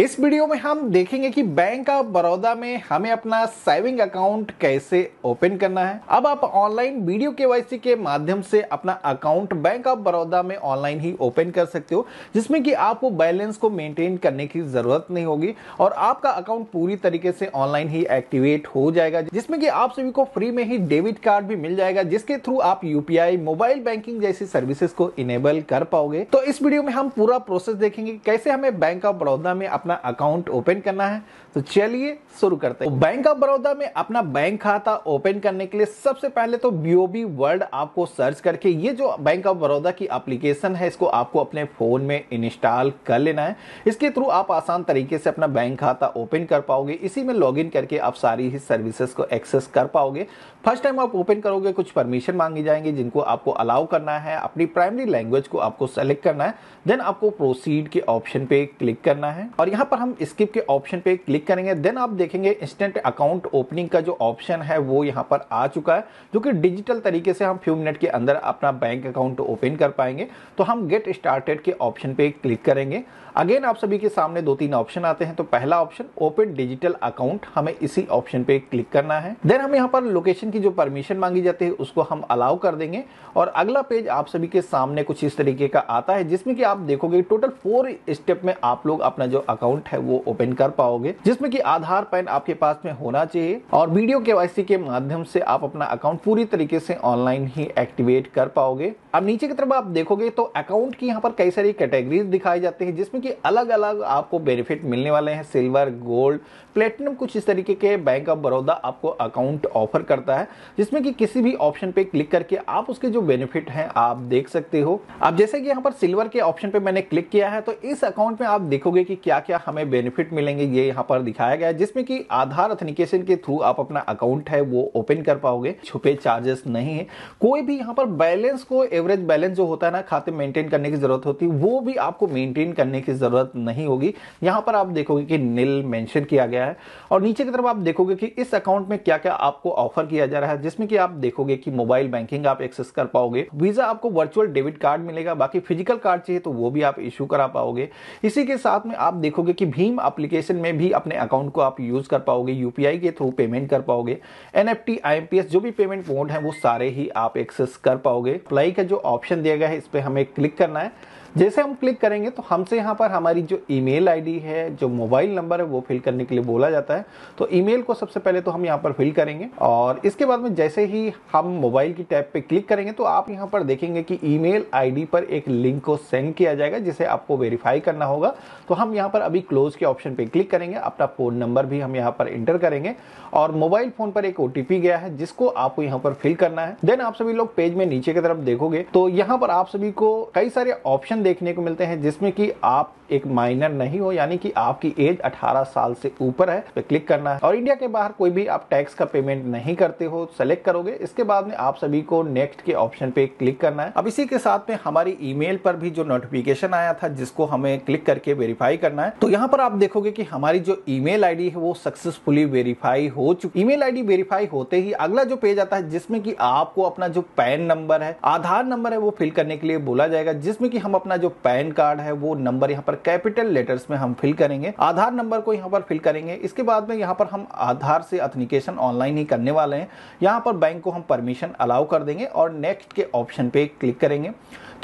इस वीडियो में हम देखेंगे कि बैंक ऑफ बड़ौदा में हमें अपना सेविंग अकाउंट कैसे ओपन करना है अब आप ऑनलाइन वीडियो केवाईसी के माध्यम से अपना अकाउंट बैंक ऑफ बड़ौदा में ऑनलाइन ही ओपन कर सकते हो जिसमें कि आपको बैलेंस को मेंटेन करने की जरूरत नहीं होगी और आपका अकाउंट पूरी तरीके से ऑनलाइन ही एक्टिवेट हो जाएगा जिसमें कि आप सभी को फ्री में ही डेबिट कार्ड भी मिल जाएगा जिसके थ्रू आप यूपीआई मोबाइल बैंकिंग जैसी सर्विसेस को इनेबल कर पाओगे तो इस वीडियो में हम पूरा प्रोसेस देखेंगे कैसे हमें बैंक ऑफ बड़ौदा में अपना अकाउंट ओपन करना है तो चलिए शुरू करते हैं तो बैंक ऑफ बड़ौदा में अपना बैंक खाता ओपन करने के लिए सबसे पहले तो बीओबी वर्ड आपको सर्च करके ये जो बैंक ऑफ बड़ौदा की एप्लीकेशन है इसको आपको अपने फोन में इंस्टॉल कर लेना है इसके थ्रू आप आसान तरीके से अपना बैंक खाता ओपन कर पाओगे इसी में लॉग करके आप सारी ही सर्विसेस को एक्सेस कर पाओगे फर्स्ट टाइम आप ओपन करोगे कुछ परमिशन मांगी जाएंगे जिनको आपको अलाउ करना है अपनी प्राइमरी लैंग्वेज को आपको सेलेक्ट करना है देन आपको प्रोसीड के ऑप्शन पे क्लिक करना है और यहाँ पर हम स्किप के ऑप्शन पे क्लिक करेंगे देन आप देखेंगे इंस्टेंट अकाउंट ओपनिंग का जो ऑप्शन है वो यहाँ पर आ चुका है जो कि डिजिटल तरीके से हम फ्यू मिनट के अंदर अपना बैंक अकाउंट ओपन कर पाएंगे तो हम गेट स्टार्टेड के ऑप्शन पे क्लिक करेंगे अगेन आप सभी के सामने दो तीन ऑप्शन आते हैं तो पहला ऑप्शन ओपन डिजिटल अकाउंट हमें इसी ऑप्शन पे क्लिक करना है देन हम यहाँ पर लोकेशन की जो परमिशन मांगी जाती है उसको हम अलाउ कर देंगे और अगला पेज आप सभी के सामने कुछ इस तरीके का आता है जिसमें कि आप देखोगे टोटल फोर स्टेप में आप लोग अपना जो अकाउंट अकाउंट है वो ओपन कर पाओगे जिसमें की आधार पैन आपके पास में होना चाहिए और वीडियो के के माध्यम से आप अपना अकाउंट पूरी तरीके से ऑनलाइन ही एक्टिवेट कर पाओगे अब नीचे की तरफ आप देखोगे तो अकाउंट की यहाँ पर कई सारी कैटेगरीज दिखाई जाती है जिसमें कि अलग अलग आपको बेनिफिट मिलने वाले हैं सिल्वर गोल्ड प्लेटिनम कुछ इस तरीके के बैंक ऑफ बड़ौदा आपको अकाउंट ऑफर करता है जिसमें कि किसी भी ऑप्शन पे क्लिक करके आप उसके जो बेनिफिट हैं आप देख सकते हो अब जैसे कि यहाँ पर सिल्वर के ऑप्शन पे मैंने क्लिक किया है तो इस अकाउंट में आप देखोगे कि क्या क्या क्या हमें बेनिफिट मिलेंगे ये यहाँ पर दिखाया गया है जिसमें कि आधार अथेनिकेशन के थ्रू आप अपना अकाउंट है वो ओपन कर पाओगे छुपे चार्जेस नहीं है कोई भी यहाँ पर बैलेंस को एवरेज बैलेंस जो होता है ना खाते मेंटेन करने की जरूरत होती है वो भी आपको मेंटेन करने की जरूरत नहीं होगी यहाँ पर आप देखोगे कि नील मैंशन किया गया है और नीचे की तरफ आप देखोगे कि इस अकाउंट में क्या क्या आपको ऑफर किया जा रहा है जिसमें कि आप देखोगे कि मोबाइल बैंकिंग आप एक्सेस कर पाओगे वीजा आपको वर्चुअल डेबिट कार्ड मिलेगा बाकी फिजिकल कार्ड चाहिए तो वो भी आप इश्यू करा पाओगे इसी के साथ में आप देखोगे देखोगे कि भीम एप्लीकेशन में भी अपने अकाउंट को आप यूज़ कर पाओगे यूपीआई के थ्रू पेमेंट कर पाओगे एन एफ जो भी पेमेंट मोड है वो सारे ही आप एक्सेस कर पाओगे अप्लाई का जो ऑप्शन दिया गया है इस पर हमें क्लिक करना है जैसे हम क्लिक करेंगे तो हमसे यहाँ पर हमारी जो ईमेल आईडी है जो मोबाइल नंबर है वो फिल करने के लिए बोला जाता है तो ईमेल को सबसे पहले तो हम यहाँ पर फिल करेंगे और इसके बाद में जैसे ही हम मोबाइल की टैब पे क्लिक करेंगे तो आप यहाँ पर देखेंगे कि ईमेल आईडी पर एक लिंक को सेंड किया जाएगा जिसे आपको वेरीफाई करना होगा तो हम यहाँ पर अभी क्लोज के ऑप्शन पे क्लिक करेंगे अपना फ़ोन नंबर भी हम यहाँ पर इंटर करेंगे और मोबाइल फ़ोन पर एक ओटीपी गया है जिसको आपको यहाँ पर फिल करना है देन आप सभी लोग पेज में नीचे की तरफ देखोगे तो यहाँ पर आप सभी को कई सारे ऑप्शन देखने को मिलते हैं जिसमें कि आप एक माइनर नहीं हो यानी कि आपकी एज 18 साल से ऊपर है पे क्लिक करना है और इंडिया के बाहर कोई भी आप टैक्स का पेमेंट नहीं करते हो सेलेक्ट करोगे इसके बाद में आप सभी को नेक्स्ट के ऑप्शन पे क्लिक करना है अब इसी के साथ में हमारी ईमेल पर भी जो नोटिफिकेशन आया था जिसको हमें क्लिक करके वेरीफाई करना है तो यहाँ पर आप देखोगे की हमारी जो ई मेल है वो सक्सेसफुली वेरीफाई हो चुकी ई मेल वेरीफाई होते ही अगला जो पेज आता है जिसमें कि आपको अपना जो पैन नंबर है आधार नंबर है वो फिल करने के लिए बोला जाएगा जिसमें कि हम अपना अपना जो पैन कार्ड है वो नंबर यहाँ पर कैपिटल लेटर्स में हम फिल करेंगे आधार नंबर को यहाँ पर फिल करेंगे इसके बाद में यहाँ पर हम आधार से अथनिकेशन ऑनलाइन ही करने वाले हैं यहाँ पर बैंक को हम परमिशन अलाउ कर देंगे और नेक्स्ट के ऑप्शन पे क्लिक करेंगे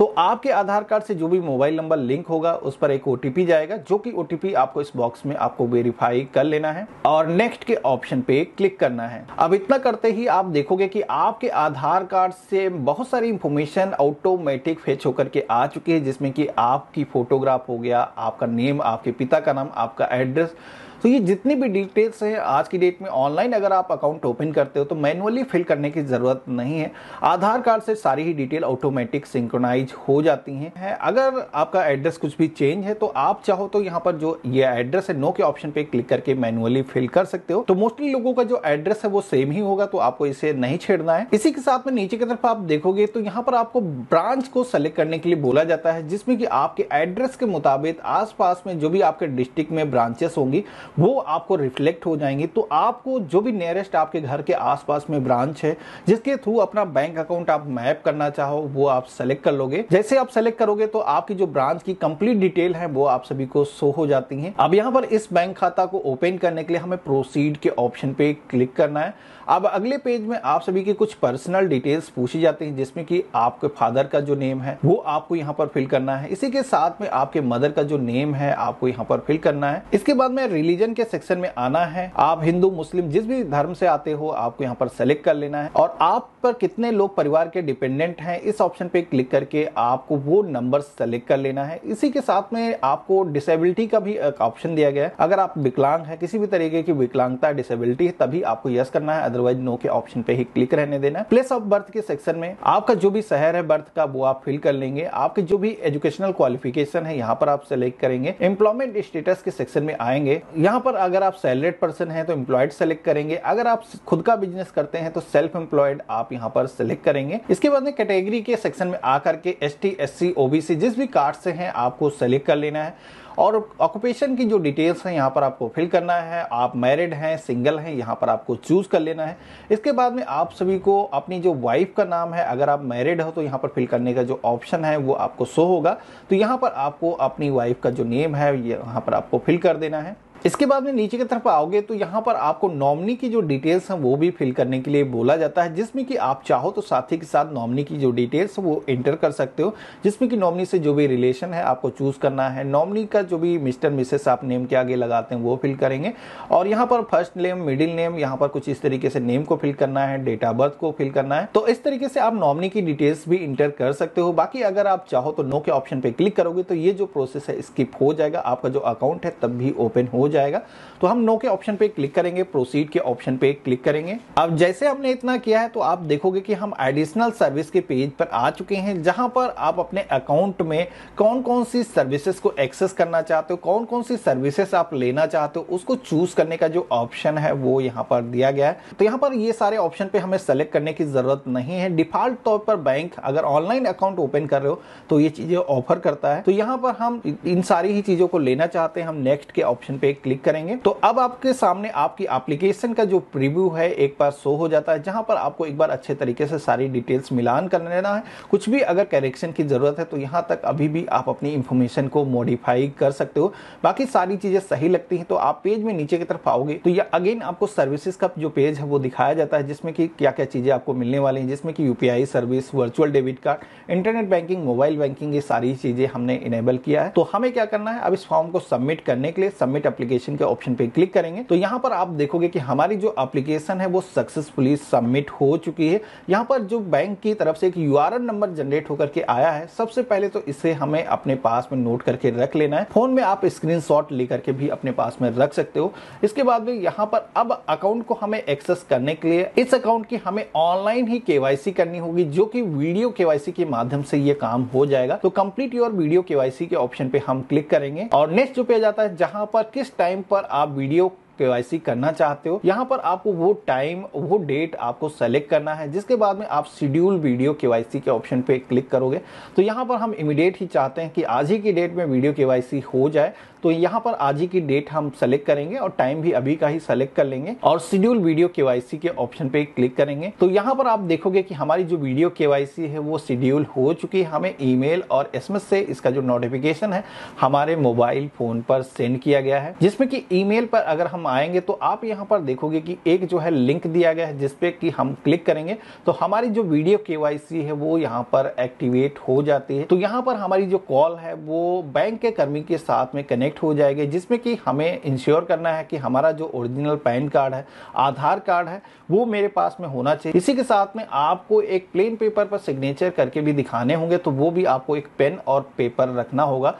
तो आपके आधार कार्ड से जो भी मोबाइल नंबर लिंक होगा उस पर एक ओ जाएगा जो कि ओटीपी आपको इस बॉक्स में आपको वेरीफाई कर लेना है और नेक्स्ट के ऑप्शन पे क्लिक करना है अब इतना करते ही आप देखोगे कि आपके आधार कार्ड से बहुत सारी इंफॉर्मेशन ऑटोमेटिक फेच होकर के आ चुकी है जिसमें कि आपकी फोटोग्राफ हो गया आपका नेम आपके पिता का नाम आपका एड्रेस तो ये जितनी भी डिटेल्स है आज की डेट में ऑनलाइन अगर आप अकाउंट ओपन करते हो तो मैनुअली फिल करने की ज़रूरत नहीं है आधार कार्ड से सारी ही डिटेल ऑटोमेटिक सिंक्रोनाइज हो जाती हैं अगर आपका एड्रेस कुछ भी चेंज है तो आप चाहो तो यहाँ पर जो ये एड्रेस है नो के ऑप्शन पे क्लिक करके मैनुअली फिल कर सकते हो तो मोस्टली लोगों का जो एड्रेस है वो सेम ही होगा तो आपको इसे नहीं छेड़ना है इसी के साथ में नीचे की तरफ आप देखोगे तो यहाँ पर आपको ब्रांच को सेलेक्ट करने के लिए बोला जाता है जिसमें कि आपके एड्रेस के मुताबिक आसपास में जो भी आपके डिस्ट्रिक्ट में ब्रांचेस होंगी वो आपको रिफ्लेक्ट हो जाएंगी तो आपको जो भी नियरेस्ट आपके घर के आसपास में ब्रांच है जिसके थ्रू अपना बैंक अकाउंट आप मैप करना चाहो वो आप सेलेक्ट कर लोगे जैसे आप सेलेक्ट करोगे तो आपकी जो ब्रांच की कंप्लीट डिटेल है वो आप सभी को शो हो जाती है अब यहाँ पर इस बैंक खाता को ओपन करने के लिए हमें प्रोसीड के ऑप्शन पे क्लिक करना है अब अगले पेज में आप सभी के कुछ पर्सनल डिटेल्स पूछी जाती है जिसमें कि आपके फादर का जो नेम है वो आपको यहाँ पर फिल करना है इसी के साथ में आपके मदर का जो नेम है आपको यहाँ पर फिल करना है इसके बाद में रिलीज रिलीजन के सेक्शन में आना है आप हिंदू मुस्लिम जिस भी धर्म से आते हो आपको यहाँ पर सेलेक्ट कर लेना है और आप पर कितने लोग परिवार के डिपेंडेंट हैं इस ऑप्शन पे क्लिक करके आपको वो नंबर सेलेक्ट कर लेना है इसी के साथ में आपको डिसेबिलिटी का भी एक ऑप्शन दिया गया है अगर आप विकलांग है किसी भी तरीके की विकलांगता डिसेबिलिटी है तभी आपको यस करना है अदरवाइज नो के ऑप्शन पे ही क्लिक रहने देना है प्लेस ऑफ बर्थ के सेक्शन में आपका जो भी शहर है बर्थ का वो आप फिल कर लेंगे आपके जो भी एजुकेशनल क्वालिफिकेशन है यहाँ पर आप सेलेक्ट करेंगे एम्प्लॉयमेंट स्टेटस के सेक्शन में आएंगे यहाँ पर अगर आप सैलरीड पर्सन है तो एम्प्लॉयड सेलेक्ट करेंगे अगर आप खुद का बिजनेस करते हैं तो सेल्फ एम्प्लॉयड आप यहाँ पर सिलेक्ट करेंगे इसके बाद में कैटेगरी के सेक्शन में आकर के S T S C OBC जिस भी कार्ड से हैं आपको सेलेक्ट कर लेना है और ऑक्यूपेशन की जो डिटेल्स हैं यहाँ पर आपको फिल करना है आप मैरिड हैं सिंगल हैं यहाँ पर आपको चूज कर लेना है इसके बाद में आप सभी को अपनी जो वाइफ का नाम है अगर आप मैरिड हो तो यहाँ पर फिल करने का जो ऑप्शन है वो आपको शो होगा तो यहाँ पर आपको अपनी वाइफ का जो नेम है यहाँ पर आपको फिल कर देना है इसके बाद में नीचे की तरफ आओगे तो यहाँ पर आपको नॉमनी की जो डिटेल्स हैं वो भी फिल करने के लिए बोला जाता है जिसमें कि आप चाहो तो साथी के साथ नॉमनी की जो डिटेल्स वो एंटर कर सकते हो जिसमें कि नॉमनी से जो भी रिलेशन है आपको चूज करना है नॉमनी का जो भी मिस्टर मिसेस आप नेम के आगे लगाते हैं वो फिल करेंगे और यहाँ पर फर्स्ट नेम मिडिल नेम यहाँ पर कुछ इस तरीके से नेम को फिल करना है डेट ऑफ बर्थ को फिल करना है तो इस तरीके से आप नॉमनी की डिटेल्स भी इंटर कर सकते हो बाकी अगर आप चाहो तो नो के ऑप्शन पे क्लिक करोगे तो ये जो प्रोसेस है स्किप हो जाएगा आपका जो अकाउंट है तब भी ओपन हो जाएगा तो हम नो के ऑप्शन पे क्लिक करेंगे प्रोसीड के ऑप्शन पे क्लिक करेंगे अब जैसे हमने इतना किया है तो आप देखोगे कि हम एडिशनल सर्विस के पेज पर आ चुके हैं जहां पर आप अपने अकाउंट में कौन कौन सी सर्विसेज को एक्सेस करना चाहते हो कौन कौन सी सर्विसेज आप लेना चाहते हो उसको चूज करने का जो ऑप्शन है वो यहाँ पर दिया गया है तो यहाँ पर ये सारे ऑप्शन पे हमें सेलेक्ट करने की जरूरत नहीं है डिफॉल्ट तौर पर बैंक अगर ऑनलाइन अकाउंट ओपन कर रहे हो तो ये चीजें ऑफर करता है तो यहाँ पर हम इन सारी ही चीजों को लेना चाहते हैं हम नेक्स्ट के ऑप्शन पे क्लिक करेंगे तो अब आपके सामने आपकी एप्लीकेशन का जो प्रीव्यू है एक बार शो हो जाता है जहां पर आपको एक बार अच्छे तरीके से सारी डिटेल्स मिलान कर लेना है कुछ भी अगर करेक्शन की ज़रूरत है तो यहां तक अभी भी आप अपनी इंफॉर्मेशन को मॉडिफाई कर सकते हो बाकी सारी चीज़ें सही लगती है तो आप पेज में नीचे की तरफ आओगे तो यह अगेन आपको सर्विसेज का जो पेज है वो दिखाया जाता है जिसमें कि क्या क्या चीज़ें आपको मिलने वाली हैं जिसमें कि UPI service virtual debit card internet banking mobile banking ये सारी चीज़ें हमने इनेबल किया है तो हमें क्या करना है अब इस फॉर्म को सबमिट करने के लिए सबमिट एप्लीकेशन एप्लीकेशन के ऑप्शन पे क्लिक करेंगे तो यहाँ पर आप देखोगे कि हमारी जो एप्लीकेशन है वो सक्सेसफुली सबमिट हो चुकी है यहाँ पर जो बैंक की तरफ से एक यू नंबर जनरेट होकर के आया है सबसे पहले तो इसे हमें अपने पास में नोट करके रख लेना है फोन में आप स्क्रीन लेकर के भी अपने पास में रख सकते हो इसके बाद में यहाँ पर अब अकाउंट को हमें एक्सेस करने के लिए इस अकाउंट की हमें ऑनलाइन ही केवाईसी करनी होगी जो कि वीडियो केवाईसी के माध्यम से ये काम हो जाएगा तो कंप्लीट योर वीडियो केवाईसी के ऑप्शन पे हम क्लिक करेंगे और नेक्स्ट जो पेज आता है जहां पर किस टाइम पर आप वीडियो केवाईसी करना चाहते हो यहाँ पर आपको वो टाइम वो डेट आपको सेलेक्ट करना है जिसके बाद में आप शेड्यूल वीडियो केवाईसी के ऑप्शन पे क्लिक करोगे तो यहाँ पर हम इमीडिएट ही चाहते हैं कि आज ही की डेट में वीडियो केवाईसी हो जाए तो यहाँ पर आज ही की डेट हम सेलेक्ट करेंगे और टाइम भी अभी का ही सेलेक्ट कर लेंगे और शेड्यूल वीडियो के के ऑप्शन पे क्लिक करेंगे तो यहाँ पर आप देखोगे की हमारी जो वीडियो के है वो शेड्यूल हो चुकी है हमें ई और एस से इसका जो नोटिफिकेशन है हमारे मोबाइल फोन पर सेंड किया गया है जिसमे की ईमेल पर अगर हम आएंगे तो आप यहाँ पर देखोगे की एक जो है लिंक दिया गया है जिसपे की हम क्लिक करेंगे तो हमारी जो वीडियो केवाईसी है वो यहाँ पर एक्टिवेट हो जाती है तो यहाँ पर हमारी जो कॉल है वो बैंक के कर्मी के साथ में कनेक्ट कनेक्ट हो जाएंगे जिसमें कि हमें इंश्योर करना है कि हमारा जो ओरिजिनल पैन कार्ड है आधार कार्ड है वो मेरे पास में होना चाहिए इसी के साथ में आपको एक प्लेन पेपर पर सिग्नेचर करके भी दिखाने होंगे तो वो भी आपको एक पेन और पेपर रखना होगा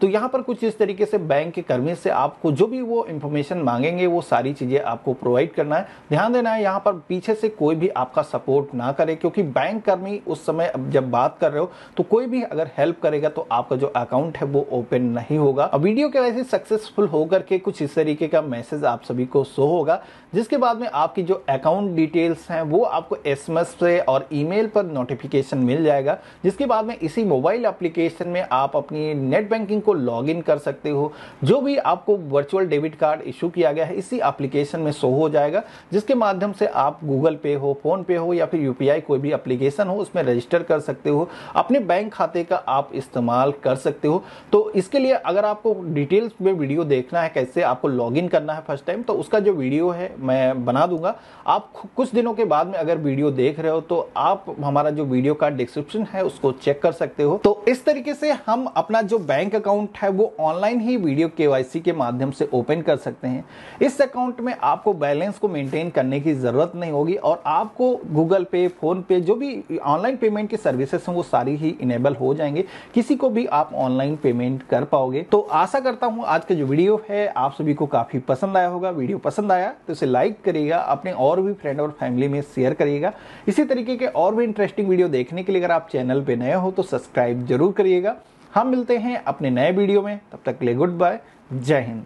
तो यहाँ पर कुछ इस तरीके से बैंक के कर्मी से आपको जो भी वो इन्फॉर्मेशन मांगेंगे वो सारी चीज़ें आपको प्रोवाइड करना है ध्यान देना है यहाँ पर पीछे से कोई भी आपका सपोर्ट ना करे क्योंकि बैंक कर्मी उस समय जब बात कर रहे हो तो कोई भी अगर हेल्प करेगा तो आपका जो अकाउंट है वो ओपन नहीं होगा वीडियो के वैसे सक्सेसफुल होकर के कुछ इस तरीके का मैसेज आप सभी को शो होगा जिसके बाद में आपकी जो अकाउंट डिटेल्स हैं वो आपको एस से और ईमेल पर नोटिफिकेशन मिल जाएगा जिसके बाद में इसी मोबाइल एप्लीकेशन में आप अपनी नेट बैंकिंग को लॉग इन कर सकते हो जो भी आपको वर्चुअल डेबिट कार्ड इशू किया गया है इसी एप्लीकेशन में शो हो जाएगा जिसके माध्यम से आप गूगल पे हो फोन पे हो या फिर यूपीआई कोई भी एप्लीकेशन हो उसमें रजिस्टर कर सकते हो अपने बैंक खाते का आप इस्तेमाल कर सकते हो तो इसके लिए अगर आपको डिटेल्स में वीडियो देखना है कैसे आपको लॉग इन करना है फर्स्ट टाइम तो उसका जो वीडियो है मैं बना दूंगा आप कुछ दिनों के बाद में अगर वीडियो देख रहे हो तो आप हमारा जो वीडियो का डिस्क्रिप्शन है उसको चेक कर सकते हो तो इस तरीके से हम अपना जो बैंक अकाउंट अकाउंट है वो ऑनलाइन ही वीडियो के के माध्यम से ओपन कर सकते हैं इस अकाउंट में आपको बैलेंस को मेंटेन करने की ज़रूरत नहीं होगी और आपको गूगल पे फोन पे जो भी ऑनलाइन पेमेंट की सर्विसेस हैं वो सारी ही इनेबल हो जाएंगे किसी को भी आप ऑनलाइन पेमेंट कर पाओगे तो आशा करता हूँ आज का जो वीडियो है आप सभी को काफ़ी पसंद आया होगा वीडियो पसंद आया तो इसे लाइक करिएगा अपने और भी फ्रेंड और फैमिली में शेयर करिएगा इसी तरीके के और भी इंटरेस्टिंग वीडियो देखने के लिए अगर आप चैनल पर नए हो तो सब्सक्राइब जरूर करिएगा हम मिलते हैं अपने नए वीडियो में तब तक के लिए गुड बाय जय हिंद